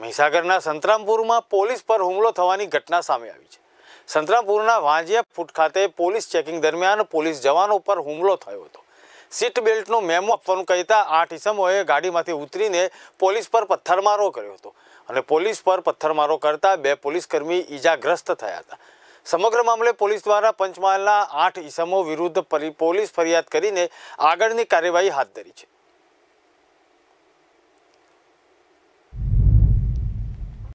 મહીસાગરના સંતરામપુરમાં police પર હુમલો થવાની ઘટના સામે આવી છે સંતરામપુરના વાંજીયા ફુટખાતે પોલીસ ચેકિંગ દરમિયાન પોલીસ જવાનો પર હુમલો થયો હતો સીટ બેલ્ટ નો મેમો આપવાનું કહેતા આઠ ઇસમઓએ ગાડીમાંથી ઉતરીને પોલીસ પર પથ્થરમારો કર્યો હતો અને પોલીસ પર પથ્થરમારો કરતા બે પોલીસકર્મી ઈજાગ્રસ્ત થયા હતા સમગ્ર મામલે પોલીસ દ્વારા પંચમહાલના આઠ ઇસમઓ વિરુદ્ધ પરિ પોલીસ ફરિયાદ કરીને આગળની કાર્યવાહી હાથ ધરી છે